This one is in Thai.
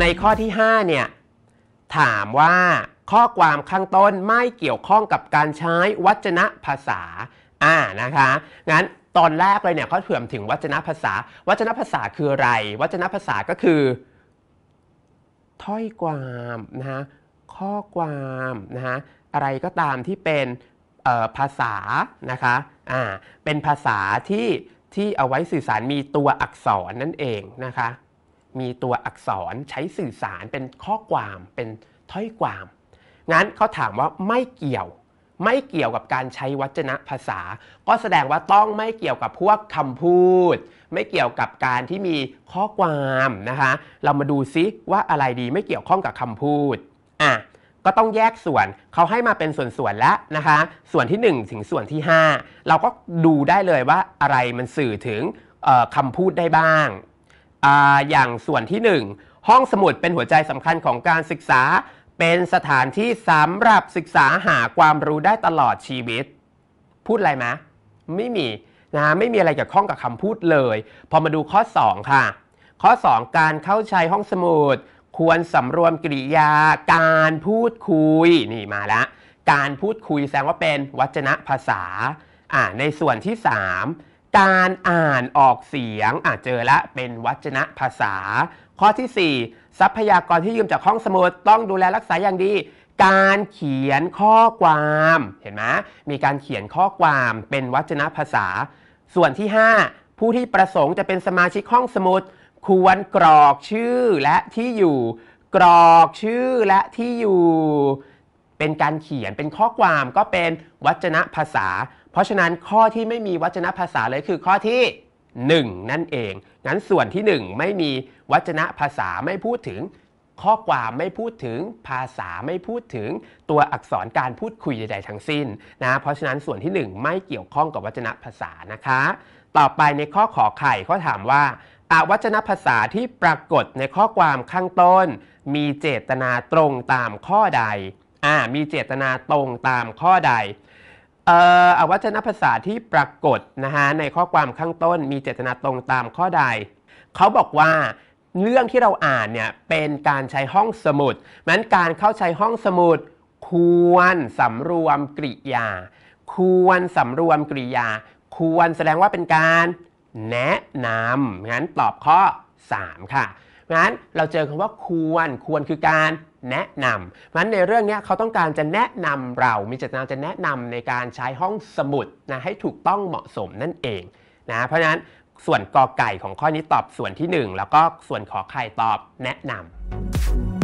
ในข้อที่5เนี่ยถามว่าข้อความข้างต้นไม่เกี่ยวข้องกับการใช้วัจนะภาษาอ่านะคะงั้นตอนแรกเลยเนี่ยเขาเผื่อมถึงวัจนะภาษาวัจนะภาษาคืออะไร วัจนะภาษาก็คือ ถ้อยความนะฮะข้อความนะฮะอะไรก็ตามที่เป็นภาษานะคะอ่าเป็นภาษาที่ที่เอาไว้สื่อสารมีตัวอักษรนั่นเองนะคะมีตัวอักษรใช้สื่อสารเป็นข้อความ เป็นถ้อยความ งั้นเขาถามว่าไม่เกี่ยว ไม่เกี่ยวกับการใช้วัจนะภาษา ก็แสดงว่าต้องไม่เกี่ยวกับพวกคำพูด ไม่เกี่ยวกับการที่มีข้อความนะคะเรามาดูซิว่าอะไรดีไม่เกี่ยวข้องกับคำพูดอ่ะก็ต้องแยกส่วนเขาให้มาเป็นส่วนๆแล้วนะคะส่วนที่ 1 ถึงส่วนที่ 5 เราก็ดูได้เลยว่าอะไรมันสื่อถึงคำพูดได้บ้างอย่างส่วนที่ 1 ห้องสมุดเป็นหัวใจสำคัญของการศึกษา เป็นสถานที่สำหรับศึกษาหาความรู้ได้ตลอดชีวิต พูดอะไรไหมไม่มีนะไม่มีอะไรเกี่ยวข้องกับคำพูดเลยพอมาดูข้อ2ค่ะข้อ 2 การเข้าใช้ห้องสมุดควรสำรวมกริยา การพูดคุยนี่มาละการพูดคุยแสดงว่าเป็นวัจนะภาษาาในส่วนที่ 3การอ่านออกเสียงอ่าเจอละเป็นวัจนะภาษา ข้อที่ 4 ทรัพยากรที่ยืมจากห้องสมุดต้องดูแลรักษาอย่างดี การเขียนข้อความ เห็นไหมมีการเขียนข้อความเป็นวัจนะภาษา ส่วนที่ 5 ผู้ที่ประสงค์จะเป็นสมาชิกห้องสมุดควรกรอกชื่อและที่อยู่กรอกชื่อและที่อยู่ เป็นการเขียนเป็นข้อความก็เป็นวัจนะภาษาเพราะฉะนั้นข้อที่ไม่มีวัจนภาษาเลยคือข้อที่ 1 นั่นเอง งั้นส่วนที่ 1 ไม่มีวัจนภาษาไม่พูดถึงข้อความไม่พูดถึงภาษาไม่พูดถึงตัวอักษรการพูดคุยใดๆทั้งสิ้นนะ เพราะฉะนั้นส่วนที่1ไม่เกี่ยวข้องกับวัจนภาษานะคะ ต่อไปในข้อขอไข่เขาถามว่าอาวัจนภาษาที่ปรากฏในข้อความข้างต้น มีเจตนาตรงตามข้อใดอ่ามีเจตนาตรงตามข้อใดอวัจนภาษาที่ปรากฏนะฮะในข้อความข้างต้นมีเจตนาตรงตามข้อใด เขาบอกว่า เรื่องที่เราอ่านเนี่ยเป็นการใช้ห้องสมุดนั้นการเข้าใช้ห้องสมุด ควรสำรวมกริยา ควรสำรวมกริยา ควรแสดงว่าเป็นการแนะนำ งั้นตอบข้อ 3 ค่ะงั้นเราเจอคำว่าควร ควรคือการแนะนำเพราะั้นในเรื่องนี้เขาต้องการจะแนะนำเรา มีเจตนาจะแนะนำในการใช้ห้องสมุดนะ ให้ถูกต้องเหมาะสมนั่นเองนะ เพราะฉะนั้นส่วนกอไก่ของข้อนี้ตอบส่วนที่ 1 แล้วก็ส่วนขอไข่ตอบแนะนำ